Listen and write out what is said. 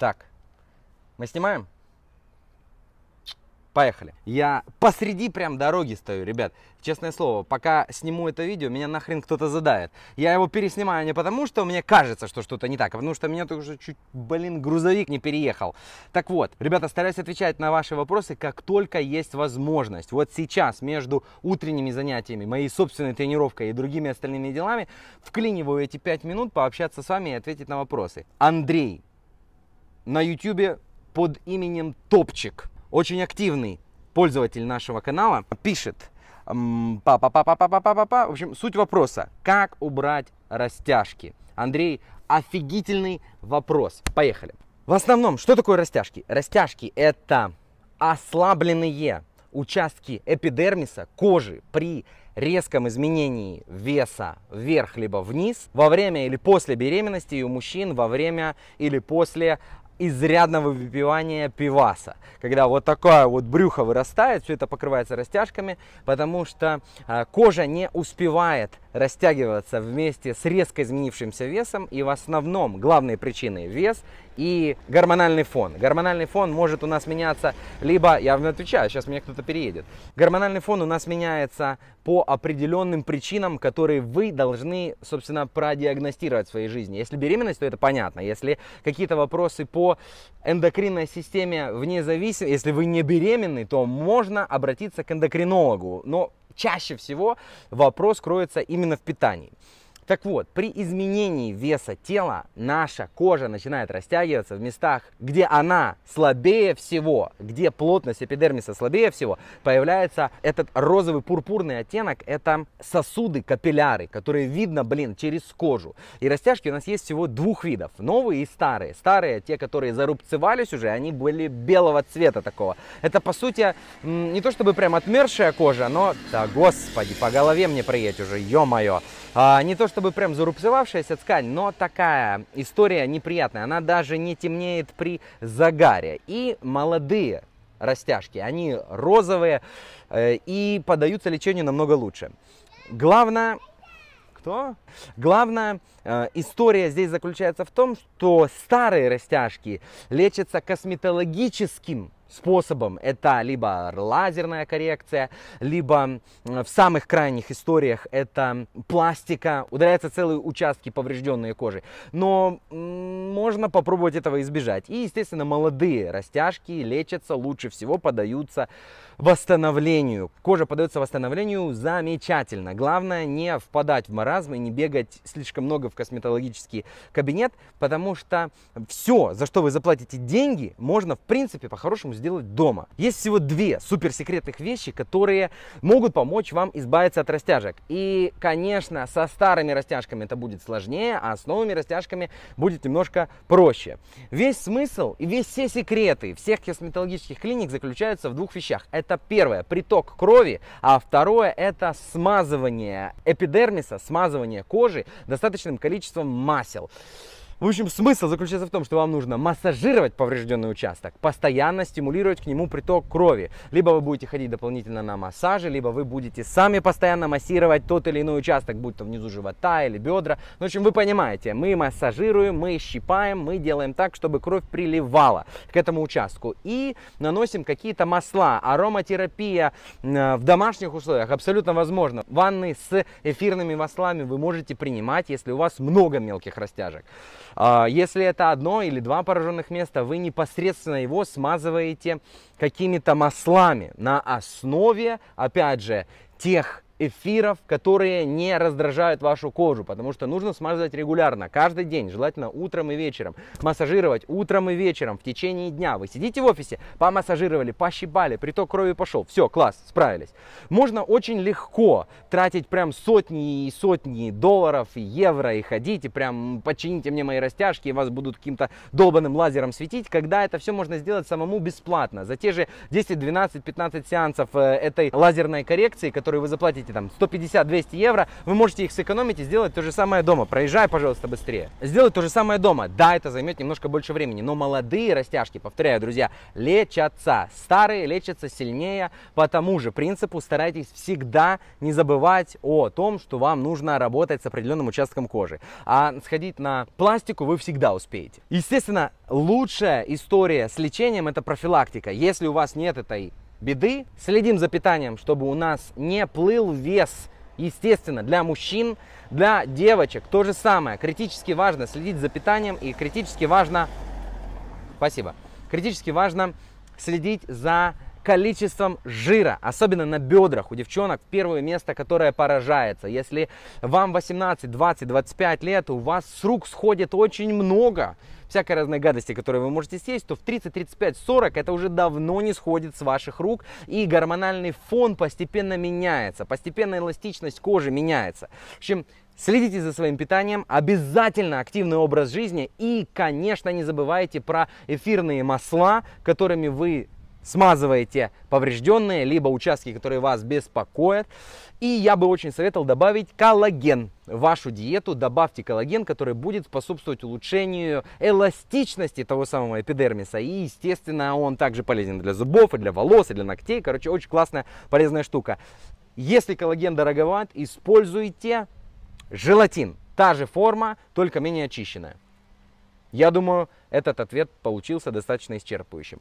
Так, мы снимаем? Поехали. Я посреди прям дороги стою, ребят. Честное слово, пока сниму это видео, меня нахрен кто-то задает. Я его переснимаю не потому, что мне кажется, что что-то не так, а потому что меня только уже чуть, блин, грузовик не переехал. Так вот, ребята, стараюсь отвечать на ваши вопросы, как только есть возможность. Вот сейчас между утренними занятиями, моей собственной тренировкой и другими остальными делами, вклиниваю эти пять минут пообщаться с вами и ответить на вопросы. Андрей, на YouTube под именем Топчик. Очень активный пользователь нашего канала пишет. па па па па па па па па В общем, суть вопроса. Как убрать растяжки? Андрей, офигительный вопрос. Поехали. В основном, что такое растяжки? Растяжки – это ослабленные участки эпидермиса кожи при резком изменении веса вверх либо вниз во время или после беременности и у мужчин во время или после изрядного выпивания пиваса, когда вот такое вот брюхо вырастает, все это покрывается растяжками, потому что а, кожа не успевает растягиваться вместе с резко изменившимся весом, и в основном главной причиной вес и гормональный фон. Гормональный фон может у нас меняться либо, я вам отвечаю, сейчас меня кто-то переедет, гормональный фон у нас меняется по определенным причинам, которые вы должны, собственно, продиагностировать в своей жизни. Если беременность, то это понятно. Если какие-то вопросы по по эндокринной системе вне зависимости, если вы не беременны, то можно обратиться к эндокринологу. Но чаще всего вопрос кроется именно в питании. Так вот, при изменении веса тела наша кожа начинает растягиваться в местах, где она слабее всего, где плотность эпидермиса слабее всего, появляется этот розовый пурпурный оттенок, это сосуды, капилляры, которые видно, блин, через кожу. И растяжки у нас есть всего двух видов, новые и старые. Старые, те, которые зарубцевались уже, они были белого цвета такого. Это, по сути, не то чтобы прям отмершая кожа, но, да господи, по голове мне проедь уже, ё-моё. А, не то, что бы прям зарубцевавшаяся ткань, но такая история неприятная. Она даже не темнеет при загаре. И молодые растяжки, они розовые э, и подаются лечению намного лучше. Главное, кто? Главная э, история здесь заключается в том, что старые растяжки лечатся косметологическим способом. Это либо лазерная коррекция, либо в самых крайних историях это пластика, удаляются целые участки поврежденной кожи. Но можно попробовать этого избежать. И, естественно, молодые растяжки лечатся лучше всего, подаются восстановлению. Кожа подается восстановлению замечательно. Главное не впадать в маразм и не бегать слишком много в косметологический кабинет, потому что все, за что вы заплатите деньги, можно в принципе по-хорошему сделать дома. Есть всего две суперсекретных вещи, которые могут помочь вам избавиться от растяжек. И, конечно, со старыми растяжками это будет сложнее, а с новыми растяжками будет немножко проще. Весь смысл и весь все секреты всех косметологических клиник заключаются в двух вещах. Это первое – приток крови, а второе – это смазывание эпидермиса, смазывание кожи достаточным количеством масел. В общем, смысл заключается в том, что вам нужно массажировать поврежденный участок, постоянно стимулировать к нему приток крови. Либо вы будете ходить дополнительно на массажи, либо вы будете сами постоянно массировать тот или иной участок, будь то внизу живота или бедра. Ну, в общем, вы понимаете, мы массажируем, мы щипаем, мы делаем так, чтобы кровь приливала к этому участку. И наносим какие-то масла. Ароматерапия э, в домашних условиях абсолютно возможно. Ванны с эфирными маслами вы можете принимать, если у вас много мелких растяжек. А, если это одно или два пораженных места, вы непосредственно его смазываете какими-то маслами на основе, опять же, тех эфиров, которые не раздражают вашу кожу, потому что нужно смазывать регулярно, каждый день, желательно утром и вечером. Массажировать утром и вечером в течение дня. Вы сидите в офисе, помассажировали, пощипали, приток крови пошел, все, класс, справились. Можно очень легко тратить прям сотни и сотни долларов и евро и ходить, и прям почините мне мои растяжки, и вас будут каким-то долбанным лазером светить, когда это все можно сделать самому бесплатно. За те же 10, 12, 15 сеансов э, этой лазерной коррекции, которые вы заплатите потратите там 150-200 евро, вы можете их сэкономить и сделать то же самое дома. Проезжай, пожалуйста, быстрее. Сделать то же самое дома. Да, это займет немножко больше времени, но молодые растяжки, повторяю, друзья, лечатся. Старые лечатся сильнее. По тому же принципу старайтесь всегда не забывать о том, что вам нужно работать с определенным участком кожи. А сходить на пластику вы всегда успеете. Естественно, лучшая история с лечением – это профилактика. Если у вас нет этой беды. Следим за питанием, чтобы у нас не плыл вес. Естественно, для мужчин, для девочек то же самое. Критически важно следить за питанием и критически важно... Спасибо. Критически важно следить за количеством жира, особенно на бедрах. У девчонок первое место, которое поражается. Если вам 18, 20, 25 лет, у вас с рук сходит очень много всякой разной гадости, которую вы можете съесть, то в 30, 35, 40 это уже давно не сходит с ваших рук, и гормональный фон постепенно меняется, постепенно эластичность кожи меняется. В общем, Следите за своим питанием, обязательно активный образ жизни и, конечно, не забывайте про эфирные масла, которыми вы смазываете поврежденные, либо участки, которые вас беспокоят. И я бы очень советовал добавить коллаген в вашу диету. Добавьте коллаген, который будет способствовать улучшению эластичности того самого эпидермиса. И, естественно, он также полезен для зубов, и для волос, и для ногтей. Короче, очень классная, полезная штука. Если коллаген дороговат, используйте желатин. Та же форма, только менее очищенная. Я думаю, этот ответ получился достаточно исчерпывающим.